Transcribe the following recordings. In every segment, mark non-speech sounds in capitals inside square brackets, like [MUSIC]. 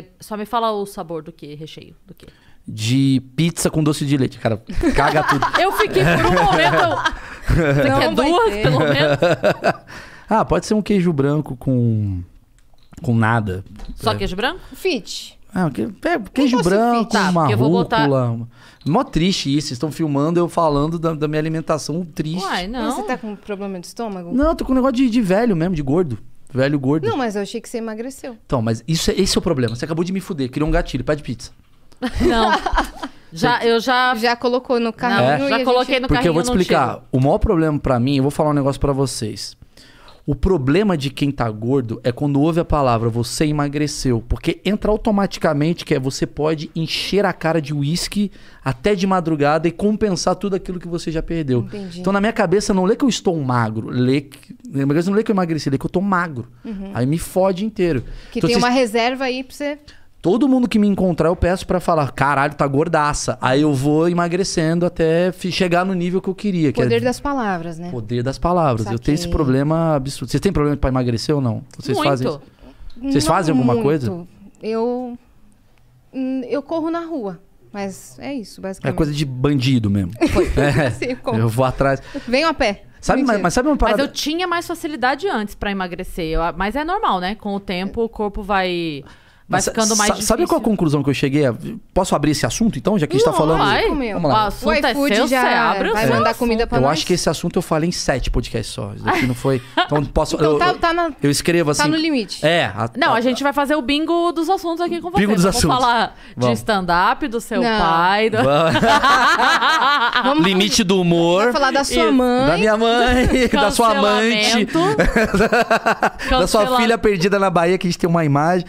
É, só me fala o sabor do que, recheio do que. De pizza com doce de leite. Cara, caga tudo. [LAUGHS] eu fiquei por um momento. Você quer duas, ter. pelo menos? [LAUGHS] ah, pode ser um queijo branco com. com nada. Só é. queijo branco? Fit. Ah, que, é, queijo branco, tá, uma rúcula. Botar... Mó triste isso. estão filmando eu falando da, da, minha alimentação triste. Uai, não. você tá com problema de estômago? Não, tô com um negócio de, de velho mesmo, de gordo velho gordo. Não, mas eu achei que você emagreceu. Então, mas isso é, esse é o problema. Você acabou de me fuder, criou um gatilho, pede pizza. [LAUGHS] Não. já, eu já. Já colocou no carro É. Já coloquei no carro Porque eu vou te explicar. O maior problema para mim, eu vou falar um negócio para vocês. O problema de quem tá gordo é quando ouve a palavra você emagreceu, porque entra automaticamente que é você pode encher a cara de uísque até de madrugada e compensar tudo aquilo que você já perdeu. Entendi. Então na minha cabeça não lê que eu estou magro, lê que não lê que eu emagreci, lê que eu tô magro. Uhum. Aí me fode inteiro. Que então, tem uma reserva aí pra você Todo mundo que me encontrar, eu peço para falar, caralho, tá gordaça. Aí eu vou emagrecendo até chegar no nível que eu queria. Poder que é... das palavras, né? Poder das palavras. Saquei. Eu tenho esse problema absurdo. Vocês têm problema para emagrecer ou não? Vocês muito. fazem Vocês não fazem alguma muito. coisa? Eu. Hum, eu corro na rua. Mas é isso, basicamente. É coisa de bandido mesmo. [LAUGHS] É, [LAUGHS] Sim, eu vou atrás. Venho a pé. Sabe, mas, mas, sabe uma parada... Mas eu tinha mais facilidade antes para emagrecer. Eu, mas é normal, né? Com o tempo, o corpo vai Vai ficando mais difícil. Sabe qual a conclusão que eu cheguei? Posso abrir esse assunto, então, já que a gente tá falando? Vai, Vamos lá. O assunto o é seu, já você abre vai seu mandar comida pra Eu nós. acho que esse assunto eu falei em sete podcasts só. Isso daqui não foi... Então, posso... Então, eu, tá, tá na- eu escrevo tá assim... Tá no limite. É. a- Não, a gente vai fazer o bingo dos assuntos aqui com você. Bingo dos Vamos assuntos. falar de stand-up, do seu Não. pai. Do... Vamos [LAUGHS] Limite do humor. Vamos falar da sua Isso. mãe. Da minha mãe, [LAUGHS] da sua amante, [LAUGHS] da sua filha perdida na Bahia, que a gente tem uma imagem.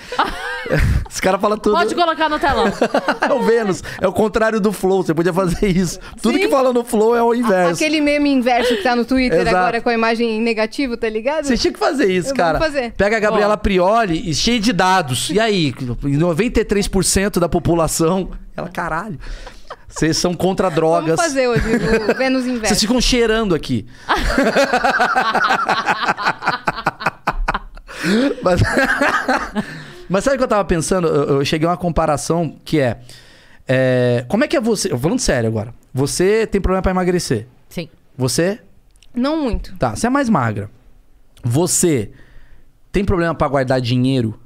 Esse [LAUGHS] cara fala tudo. Pode colocar no telão. [LAUGHS] é o Vênus. É o contrário do Flow. Você podia fazer isso. Tudo Sim. que fala no Flow é o inverso. Aquele meme inverso que tá no Twitter Exato. agora com a imagem negativa, tá ligado? Você tinha que fazer isso, Eu cara. Fazer. Pega a Gabriela Prioli e cheia de dados. E aí? 93% da população. Ela, caralho. Vocês são contra drogas. Vamos fazer hoje o [LAUGHS] Vênus Inverso. Vocês ficam cheirando aqui. Mas... Mas sabe o que eu tava pensando? Eu, eu cheguei a uma comparação que é, é, Como é que é você. Falando sério agora. Você tem problema para emagrecer? Sim. Você? Não muito. Tá, você é mais magra. Você tem problema para guardar dinheiro?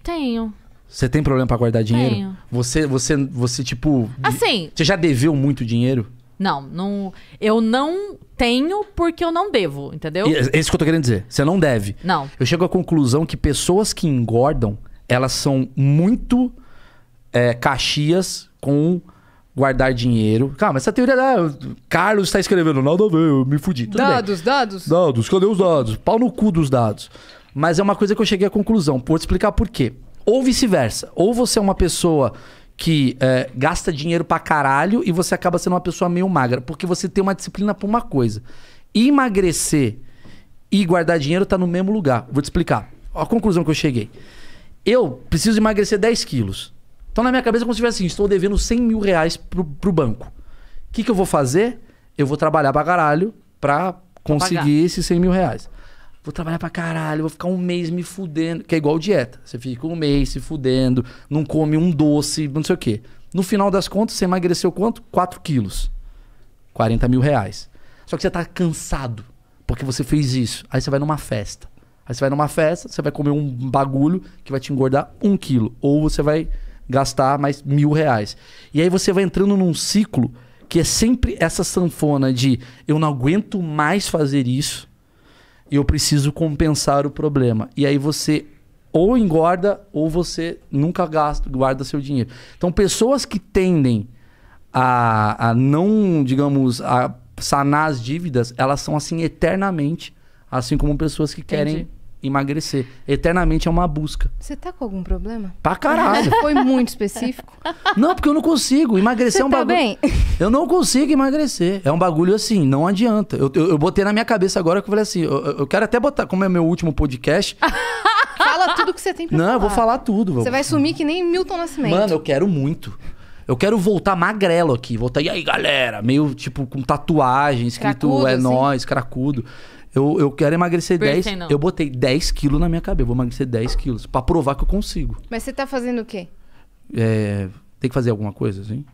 Tenho. Você tem problema para guardar dinheiro? Tenho. Você, você, você, tipo. Assim. Você já deveu muito dinheiro? Não, não, eu não tenho porque eu não devo, entendeu? É, é isso que eu tô querendo dizer. Você não deve. Não. Eu chego à conclusão que pessoas que engordam, elas são muito é, caxias com guardar dinheiro. Calma, essa teoria da Carlos está escrevendo nada a ver, eu me fudi. Tudo dados, bem. dados. Dados, cadê os dados? Pau no cu dos dados. Mas é uma coisa que eu cheguei à conclusão. Vou te explicar por quê. Ou vice-versa. Ou você é uma pessoa que é, gasta dinheiro pra caralho e você acaba sendo uma pessoa meio magra. Porque você tem uma disciplina pra uma coisa. Emagrecer e guardar dinheiro tá no mesmo lugar. Vou te explicar. A conclusão que eu cheguei. Eu preciso emagrecer 10 quilos. Então na minha cabeça é como se tivesse assim, estou devendo 100 mil reais pro, pro banco. O que, que eu vou fazer? Eu vou trabalhar pra caralho pra conseguir pra esses 100 mil reais. Vou trabalhar pra caralho, vou ficar um mês me fudendo. Que é igual dieta. Você fica um mês se fudendo, não come um doce, não sei o quê. No final das contas, você emagreceu quanto? 4 quilos. 40 mil reais. Só que você tá cansado porque você fez isso. Aí você vai numa festa. Aí você vai numa festa, você vai comer um bagulho que vai te engordar um quilo. Ou você vai gastar mais mil reais. E aí você vai entrando num ciclo que é sempre essa sanfona de eu não aguento mais fazer isso, e eu preciso compensar o problema. E aí você ou engorda ou você nunca gasta, guarda seu dinheiro. Então, pessoas que tendem a, a não, digamos, a sanar as dívidas, elas são assim eternamente, assim como pessoas que querem Entendi emagrecer. Eternamente é uma busca. Você tá com algum problema? Pra caralho. Foi muito específico. [LAUGHS] Não, porque eu não consigo. Emagrecer Você é um tá bagulho. Bem? [LAUGHS] Eu não consigo emagrecer. É um bagulho assim, não adianta. Eu, eu, eu botei na minha cabeça agora que eu falei assim: eu, eu quero até botar, como é meu último podcast. [LAUGHS] Fala tudo que você tem pra Não, falar. eu vou falar tudo. Você vai sumir que nem Milton Nascimento. Mano, eu quero muito. Eu quero voltar magrelo aqui, voltar. E aí, galera? Meio tipo com tatuagem, escrito cracudo, é assim. nós, cracudo. Eu, eu quero emagrecer 10. Eu botei 10 quilos na minha cabeça. Eu vou emagrecer 10 quilos. Pra provar que eu consigo. Mas você tá fazendo o quê? É, tem que fazer alguma coisa, assim?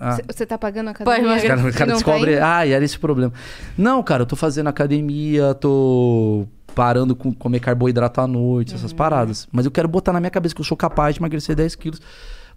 Ah. Você tá pagando a academia? Pai, os caras cara, descobrem. Tá ah, e era esse problema. Não, cara, eu tô fazendo academia, tô parando com comer carboidrato à noite, essas uhum. paradas. Mas eu quero botar na minha cabeça que eu sou capaz de emagrecer 10 quilos.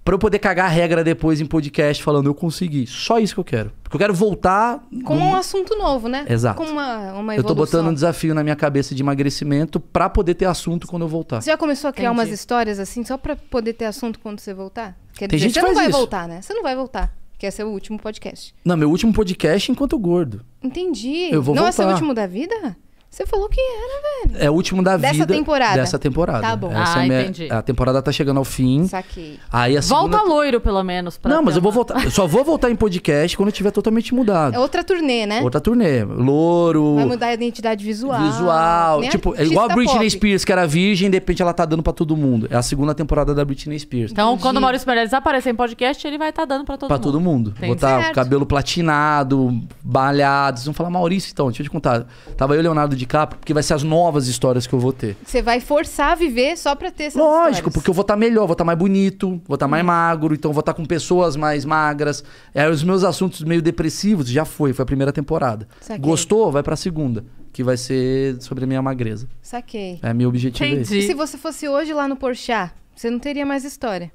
Pra eu poder cagar a regra depois em podcast falando, eu consegui. Só isso que eu quero. Porque eu quero voltar. Com num... um assunto novo, né? Exato. Com uma, uma evolução. Eu tô botando um desafio na minha cabeça de emagrecimento pra poder ter assunto quando eu voltar. Você já começou a criar Entendi. umas histórias assim, só pra poder ter assunto quando você voltar? Quer Tem dizer, gente você que não vai isso. voltar, né? Você não vai voltar. Que é seu último podcast. Não, meu último podcast enquanto gordo. Entendi. Eu vou não é voltar. Não é seu último da vida? Você falou que era, velho. É o último da dessa vida. Dessa temporada. Dessa temporada. Tá bom. Essa ah, é minha... entendi. A temporada tá chegando ao fim. Saquei. Aí a segunda... Volta loiro, pelo menos. Não, mas eu vou voltar. Eu só vou voltar em podcast quando eu tiver totalmente mudado. É outra turnê, né? Outra turnê. Louro. Vai mudar a identidade visual. Visual. Nem tipo, é igual a Britney pop. Spears, que era virgem, de repente ela tá dando pra todo mundo. É a segunda temporada da Britney Spears. Então, entendi. quando o Maurício Meirelles aparecer em podcast, ele vai estar tá dando pra todo pra mundo. Pra todo mundo. Vou Botar cabelo platinado, balhado. Vocês vão falar, Maurício, então, deixa eu te contar. Tava eu e Leonardo DiCaprio, porque vai ser as novas histórias que eu vou ter. Você vai forçar a viver só pra ter essas Lógico, histórias. porque eu vou estar tá melhor, vou estar tá mais bonito, vou estar tá mais hum. magro, então vou estar tá com pessoas mais magras. É, os meus assuntos meio depressivos já foi, foi a primeira temporada. Saquei. Gostou? Vai pra segunda. Que vai ser sobre a minha magreza. Saquei. É meu objetivo. É Entendi. e se você fosse hoje lá no Porchat, você não teria mais história?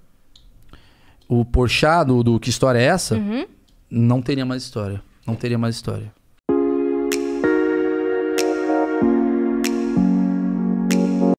O Porchat, do, do Que História É Essa? Uhum. Não teria mais história. Não teria mais história.